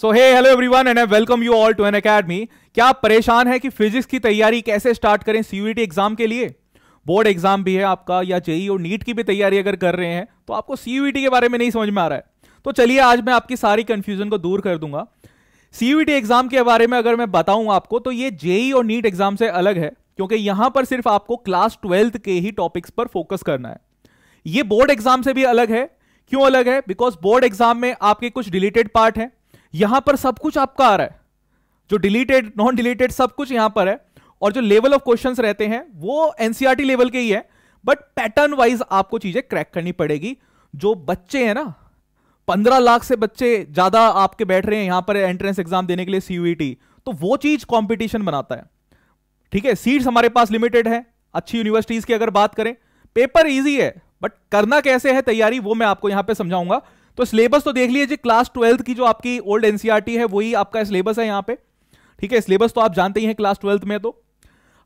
so hey hello everyone and I welcome you all to N Academy क्या आप परेशान हैं कि फिजिक्स की तैयारी कैसे स्टार्ट करें सीयूईटी एग्जाम के लिए बोर्ड एग्जाम भी है आपका या जेई e और नीट की भी तैयारी अगर कर रहे हैं तो आपको सीयूईटी के बारे में नहीं समझ में आ रहा है तो चलिए आज मैं आपकी सारी कंफ्यूजन को दूर कर दूंगा सीयूईटी एग्जाम के बारे में अगर मैं बताऊं आपको तो ये जेई e और नीट एग्जाम से अलग है क्योंकि यहां पर सिर्फ आपको क्लास ट्वेल्थ के ही टॉपिक्स पर फोकस करना है ये बोर्ड एग्जाम से भी अलग है क्यों अलग है बिकॉज बोर्ड एग्जाम में आपके कुछ डिलीटेड पार्ट हैं यहां पर सब कुछ आपका आ रहा है जो डिलीटेड नॉन डिलीटेड सब कुछ यहां पर है और जो लेवल ऑफ क्वेश्चंस रहते हैं वो एनसीआरटी लेवल e के ही है बट पैटर्न वाइज आपको चीजें क्रैक करनी पड़ेगी जो बच्चे हैं ना पंद्रह लाख से बच्चे ज्यादा आपके बैठ रहे हैं यहां पर एंट्रेंस एग्जाम देने के लिए सीयूईटी e तो वो चीज कॉम्पिटिशन बनाता है ठीक है सीट्स हमारे पास लिमिटेड है अच्छी यूनिवर्सिटीज की अगर बात करें पेपर इजी है बट करना कैसे है तैयारी वो मैं आपको यहां पर समझाऊंगा तो सिलेबस तो देख लीजिए क्लास ट्वेल्थ की जो आपकी ओल्ड एनसीआरटी e है वही आपका सिलेबस है यहाँ पे ठीक है सिलेबस तो आप जानते ही हैं क्लास ट्वेल्थ में तो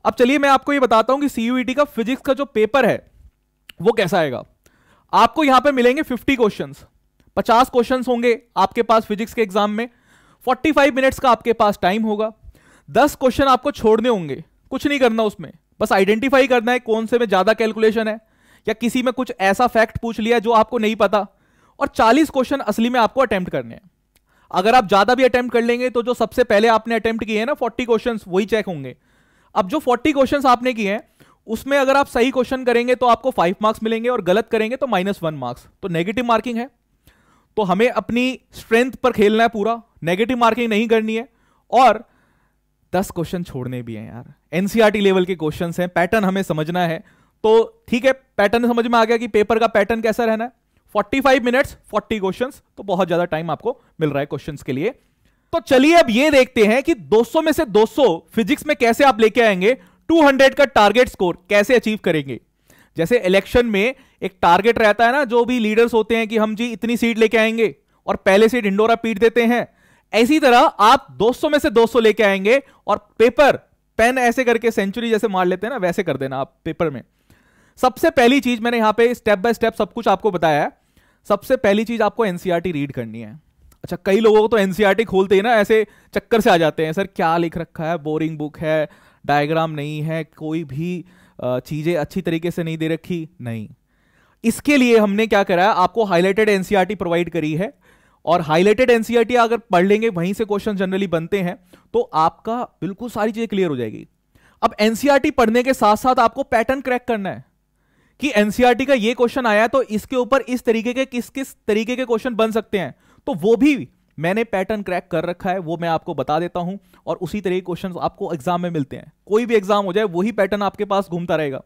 अब चलिए मैं आपको ये बताता हूं कि सीयूईटी e का फिजिक्स का जो पेपर है वो कैसा आएगा आपको यहां पे मिलेंगे फिफ्टी क्वेश्चन पचास क्वेश्चन होंगे आपके पास फिजिक्स के एग्जाम में फाइव मिनट्स का आपके पास टाइम होगा दस क्वेश्चन आपको छोड़ने होंगे कुछ नहीं करना उसमें बस आइडेंटिफाई करना है कौन से में ज्यादा कैलकुलेशन है या किसी में कुछ ऐसा फैक्ट पूछ लिया जो आपको नहीं पता और 40 क्वेश्चन असली में आपको अटेम्प्ट करने हैं अगर आप ज्यादा भी अटेम्प्ट कर लेंगे तो जो सबसे पहले आपने अटेम्प्ट किए हैं ना 40 क्वेश्चन वही चेक होंगे अब जो 40 क्वेश्चन आपने किए हैं उसमें अगर आप सही क्वेश्चन करेंगे तो आपको फाइव मार्क्स मिलेंगे और गलत करेंगे तो माइनस वन मार्क्स तो नेगेटिव मार्किंग है तो हमें अपनी स्ट्रेंथ पर खेलना है पूरा नेगेटिव मार्किंग नहीं करनी है और दस क्वेश्चन छोड़ने भी हैं यार एनसीआरटी e लेवल के क्वेश्चन हैं पैटर्न हमें समझना है तो ठीक है पैटर्न समझ में आ गया कि पेपर का पैटर्न कैसा रहना है 45 मिनट्स 40 क्वेश्चंस तो बहुत ज्यादा टाइम आपको मिल रहा है क्वेश्चंस के लिए तो चलिए अब ये देखते हैं कि 200 में से 200 फिजिक्स में कैसे आप लेके आएंगे 200 का टारगेट स्कोर कैसे अचीव करेंगे जैसे इलेक्शन में एक टारगेट रहता है ना जो भी लीडर्स होते हैं कि हम जी इतनी सीट लेके आएंगे और पहले से ढिंडोरा पीट देते हैं ऐसी तरह आप 200 में से 200 लेके आएंगे और पेपर पेन ऐसे करके सेंचुरी जैसे मार लेते हैं ना वैसे कर देना आप पेपर में सबसे पहली चीज मैंने यहां पे स्टेप बाय स्टेप सब कुछ आपको बताया है सबसे पहली चीज आपको एनसीआरटी रीड e करनी है अच्छा कई लोगों को तो एनसीआरटी e खोलते ही ना ऐसे चक्कर से आ जाते हैं सर क्या लिख रखा है बोरिंग बुक है डायग्राम नहीं है कोई भी चीज़ें अच्छी तरीके से नहीं दे रखी नहीं इसके लिए हमने क्या करा है आपको हाईलाइटेड एनसीआरटी प्रोवाइड करी है और हाईलाइटेड एनसीआरटी e अगर पढ़ लेंगे वहीं से क्वेश्चन जनरली बनते हैं तो आपका बिल्कुल सारी चीज़ें क्लियर हो जाएगी अब एनसीआरटी पढ़ने के साथ साथ आपको पैटर्न क्रैक करना है कि एनसीआरटी e का ये क्वेश्चन आया तो इसके ऊपर इस तरीके के किस किस तरीके के क्वेश्चन बन सकते हैं तो वो भी मैंने पैटर्न क्रैक कर रखा है वो मैं आपको बता देता हूं और उसी तरह के क्वेश्चन आपको एग्जाम में मिलते हैं कोई भी एग्जाम हो जाए वही पैटर्न आपके पास घूमता रहेगा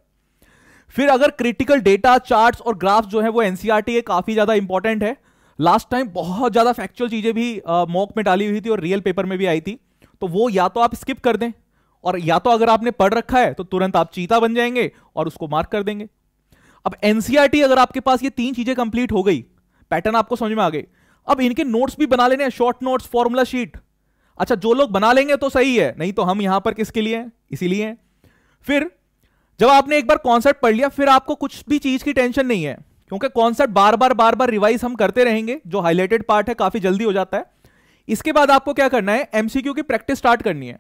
फिर अगर क्रिटिकल डेटा चार्ट और ग्राफ जो है वो एनसीआरटी e के काफी ज्यादा इंपॉर्टेंट है लास्ट टाइम बहुत ज्यादा फैक्चुअल चीजें भी मॉक में डाली हुई थी और रियल पेपर में भी आई थी तो वो या तो आप स्किप कर दें और या तो अगर आपने पढ़ रखा है तो तुरंत आप चीता बन जाएंगे और उसको मार्क कर देंगे अब एनसीआरटी e अगर आपके पास ये तीन चीजें कंप्लीट हो गई पैटर्न आपको समझ में आ गई अब इनके नोट्स भी बना लेने शॉर्ट नोट्स फॉर्मूला शीट अच्छा जो लोग बना लेंगे तो सही है नहीं तो हम यहां पर किसके लिए इसीलिए फिर जब आपने एक बार कॉन्सेप्ट पढ़ लिया फिर आपको कुछ भी चीज की टेंशन नहीं है क्योंकि कॉन्सेप्ट बार बार बार बार रिवाइज हम करते रहेंगे जो हाईलाइटेड पार्ट है काफी जल्दी हो जाता है इसके बाद आपको क्या करना है एमसीक्यू की प्रैक्टिस स्टार्ट करनी है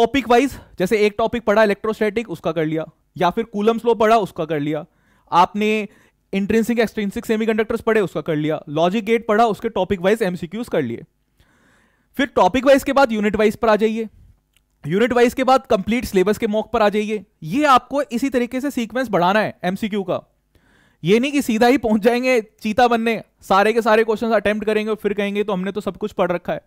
टॉपिक वाइज जैसे एक टॉपिक पढ़ा इलेक्ट्रोस्टैटिक उसका कर लिया या फिर कूलम स्लो पढ़ा उसका कर लिया आपने इंट्रेंसिक एक्सट्रेंसिक सेमी कंडक्टर्स पढ़े उसका कर लिया लॉजिक गेट पढ़ा उसके टॉपिक वाइज एमसीक्यूज कर लिए फिर टॉपिक वाइज के बाद यूनिट वाइज पर आ जाइए यूनिट वाइज के बाद कंप्लीट सिलेबस के मॉक पर आ जाइए ये आपको इसी तरीके से सीक्वेंस बढ़ाना है एमसीक्यू का ये नहीं कि सीधा ही पहुंच जाएंगे चीता बनने सारे के सारे क्वेश्चन अटेम्प्ट करेंगे और फिर कहेंगे तो हमने तो सब कुछ पढ़ रखा है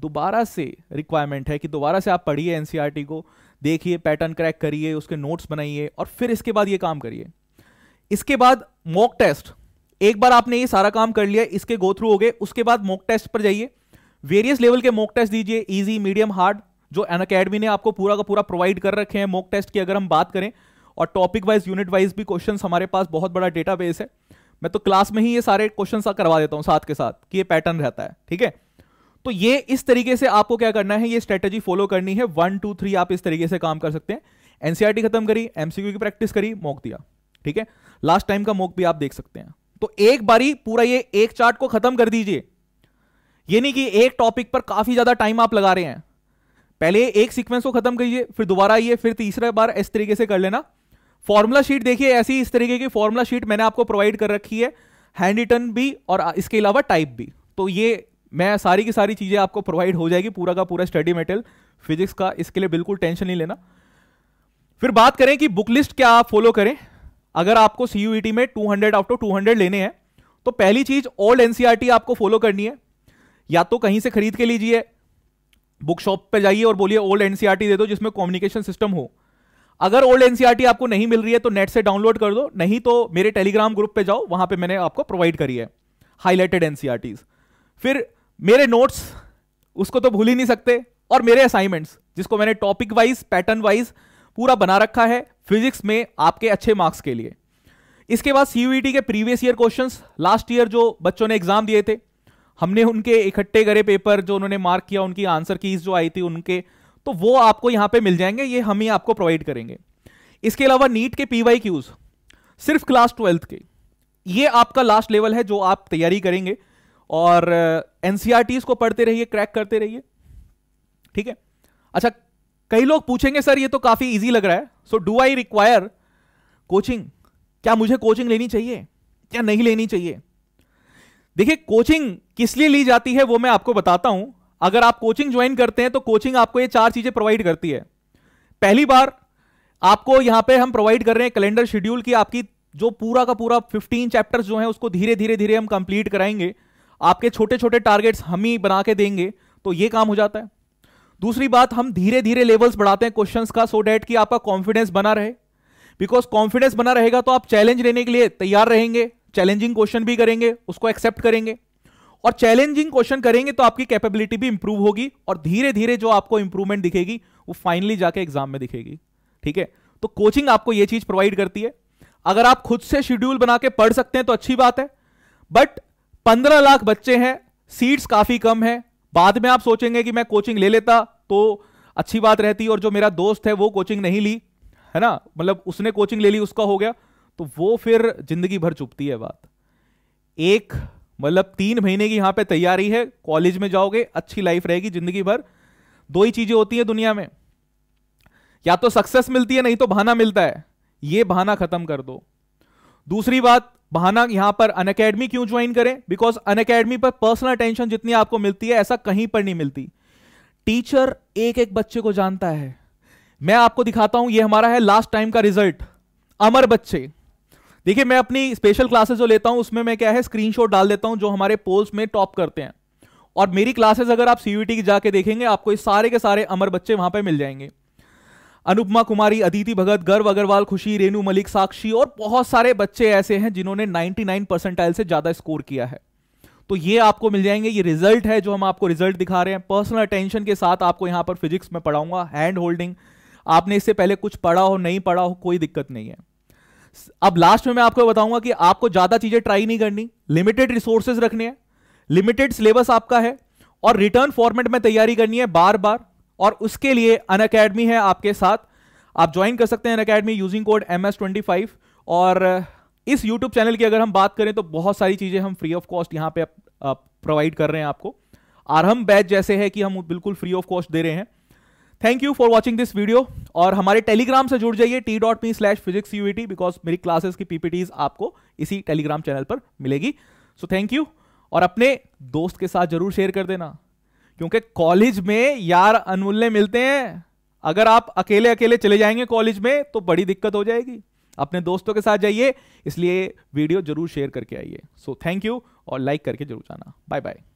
दोबारा से रिक्वायरमेंट है कि दोबारा से आप पढ़िए एनसीईआरटी e को देखिए पैटर्न क्रैक करिए उसके नोट्स बनाइए और फिर इसके बाद ये काम करिए इसके बाद मॉक टेस्ट एक बार आपने ये सारा काम कर लिया इसके गो थ्रू हो गए उसके बाद मॉक टेस्ट पर जाइए वेरियस लेवल के मॉक टेस्ट दीजिए इजी मीडियम हार्ड जो एन अकेडमी ने आपको पूरा का पूरा प्रोवाइड कर रखे हैं मॉक टेस्ट की अगर हम बात करें और टॉपिक वाइज यूनिट वाइज भी क्वेश्चन हमारे पास बहुत बड़ा डेटा बेस है मैं तो क्लास में ही ये सारे क्वेश्चन सा करवा देता हूँ साथ के साथ कि ये पैटर्न रहता है ठीक है तो ये इस तरीके से आपको क्या करना है ये स्ट्रेटेजी फॉलो करनी है वन टू थ्री आप इस तरीके से काम कर सकते हैं एनसीआरटी e खत्म करी एमसीक्यू की प्रैक्टिस करी मॉक दिया ठीक है लास्ट टाइम का मोक भी आप देख सकते हैं तो एक बारी पूरा ये एक चार्ट को खत्म कर दीजिए ये नहीं कि एक टॉपिक पर काफी ज्यादा टाइम आप लगा रहे हैं पहले एक सीक्वेंस को खत्म करिए फिर दोबारा ये फिर तीसरे बार इस तरीके से कर लेना फॉर्मूला शीट देखिए ऐसी इस तरीके की फॉर्मूला शीट मैंने आपको प्रोवाइड कर रखी है हैंड रिटर्न भी और इसके अलावा टाइप भी तो ये मैं सारी की सारी चीज़ें आपको प्रोवाइड हो जाएगी पूरा का पूरा स्टडी मेटेरियल फिजिक्स का इसके लिए बिल्कुल टेंशन नहीं लेना फिर बात करें कि बुक लिस्ट क्या आप फॉलो करें अगर आपको सी e में two hundred out two hundred लेने हैं तो पहली चीज ओल्ड एनसीआरटी e आपको फॉलो करनी है या तो कहीं से खरीद के लीजिए बुक शॉप पर जाइए और बोलिए ओल्ड एनसीआरटी e दे दो जिसमें कम्युनिकेशन सिस्टम हो अगर ओल्ड एनसीआरटी आपको नहीं मिल रही है तो नेट से डाउनलोड कर दो नहीं तो मेरे टेलीग्राम ग्रुप पे जाओ वहां पे मैंने आपको प्रोवाइड करी है हाईलाइटेड एनसीआरटीज फिर मेरे नोट्स उसको तो भूल ही नहीं सकते और मेरे असाइनमेंट्स जिसको मैंने टॉपिक वाइज पैटर्न वाइज पूरा बना रखा है फिजिक्स में आपके अच्छे मार्क्स के लिए इसके बाद सी e के previous year question last year जो बच्चों ने एग्जाम दिए थे हमने उनके इकट्ठे करे पेपर जो उन्होंने मार्क किया उनकी आंसर कीज जो आई थी उनके तो वो आपको यहाँ पे मिल जाएंगे ये हम ही आपको प्रोवाइड करेंगे इसके अलावा नीट के पीवाई क्यूज सिर्फ क्लास ट्वेल्थ के ये आपका लास्ट लेवल है जो आप तैयारी करेंगे और एनसीआरटीज e को पढ़ते रहिए क्रैक करते रहिए ठीक है अच्छा कई लोग पूछेंगे सर ये तो काफी इजी लग रहा है so do I require coaching क्या मुझे कोचिंग लेनी चाहिए क्या नहीं लेनी चाहिए देखिए कोचिंग किस लिए ली जाती है वो मैं आपको बताता हूं अगर आप कोचिंग ज्वाइन करते हैं तो कोचिंग आपको ये चार चीजें प्रोवाइड करती है पहली बार आपको यहां पे हम प्रोवाइड कर रहे हैं कैलेंडर शेड्यूल की आपकी जो पूरा का पूरा 15 चैप्टर्स जो हैं उसको धीरे धीरे धीरे हम कंप्लीट कराएंगे आपके छोटे छोटे टारगेट्स हम ही बना के देंगे तो ये काम हो जाता है दूसरी बात हम धीरे धीरे लेवल्स बढ़ाते हैं क्वेश्चंस का सो so डैट कि आपका कॉन्फिडेंस बना रहे बिकॉज कॉन्फिडेंस बना रहेगा तो आप चैलेंज लेने के लिए तैयार रहेंगे चैलेंजिंग क्वेश्चन भी करेंगे उसको एक्सेप्ट करेंगे और चैलेंजिंग क्वेश्चन करेंगे तो आपकी कैपेबिलिटी भी इंप्रूव होगी और धीरे धीरे जो आपको इंप्रूवमेंट दिखेगी वो फाइनली जाके एग्जाम में दिखेगी ठीक है तो कोचिंग आपको ये चीज प्रोवाइड करती है अगर आप खुद से शेड्यूल बना के पढ़ सकते हैं तो अच्छी बात है बट पंद्रह लाख बच्चे हैं सीट्स काफी कम है बाद में आप सोचेंगे कि मैं कोचिंग ले लेता तो अच्छी बात रहती और जो मेरा दोस्त है वो कोचिंग नहीं ली है ना मतलब उसने कोचिंग ले ली उसका हो गया तो वो फिर जिंदगी भर चुपती है बात एक मतलब तीन महीने की यहां पे तैयारी है कॉलेज में जाओगे अच्छी लाइफ रहेगी जिंदगी भर दो ही चीजें होती हैं दुनिया में या तो सक्सेस मिलती है नहीं तो बहाना मिलता है ये बहाना खत्म कर दो दूसरी बात बहाना यहां पर अनअकैडमी क्यों ज्वाइन करें बिकॉज अनअकैडमी पर पर्सनल अटेंशन जितनी आपको मिलती है ऐसा कहीं पर नहीं मिलती टीचर एक एक बच्चे को जानता है मैं आपको दिखाता हूं ये हमारा है लास्ट टाइम का रिजल्ट अमर बच्चे देखिए मैं अपनी स्पेशल क्लासेस जो लेता हूं उसमें मैं क्या है स्क्रीनशॉट डाल देता हूं जो हमारे पोल्स में टॉप करते हैं और मेरी क्लासेस अगर आप सीयूटी की जाके देखेंगे आपको इस सारे के सारे अमर बच्चे वहां पर मिल जाएंगे अनुपमा कुमारी अदिति भगत गर्व अग्रवाल खुशी रेणु मलिक साक्षी और बहुत सारे बच्चे ऐसे हैं जिन्होंने 99 परसेंटाइल से ज्यादा स्कोर किया है तो ये आपको मिल जाएंगे ये रिजल्ट है जो हम आपको रिजल्ट दिखा रहे हैं पर्सनल अटेंशन के साथ आपको यहां पर फिजिक्स में पढ़ाऊंगा हैंड होल्डिंग आपने इससे पहले कुछ पढ़ा हो नहीं पढ़ा हो कोई दिक्कत नहीं है अब लास्ट में मैं आपको बताऊंगा कि आपको ज़्यादा चीज़ें ट्राई नहीं करनी लिमिटेड रिसोर्सेज रखने हैं लिमिटेड सिलेबस आपका है और रिटर्न फॉर्मेट में तैयारी करनी है बार बार और उसके लिए अन अकेडमी है आपके साथ आप ज्वाइन कर सकते हैं Unacademy using code M S twenty five और इस यूट्यूब चैनल की अगर हम बात करें तो बहुत सारी चीज़ें हम फ्री ऑफ कॉस्ट यहां पे प्रोवाइड कर रहे हैं आपको आरहम बैच जैसे है कि हम बिल्कुल फ्री ऑफ कॉस्ट दे रहे हैं thank you for watching this video और हमारे टेलीग्राम से जुड़ जाइए T dot me slash physics you because मेरी क्लासेस की पीपीटीज आपको इसी टेलीग्राम चैनल पर मिलेगी सो थैंक यू और अपने दोस्त के साथ जरूर शेयर कर देना क्योंकि कॉलेज में यार अनमूल्य मिलते हैं अगर आप अकेले अकेले चले जाएंगे कॉलेज में तो बड़ी दिक्कत हो जाएगी अपने दोस्तों के साथ जाइए इसलिए वीडियो जरूर शेयर करके आइए सो थैंक यू और लाइक करके जरूर जाना बाय बाय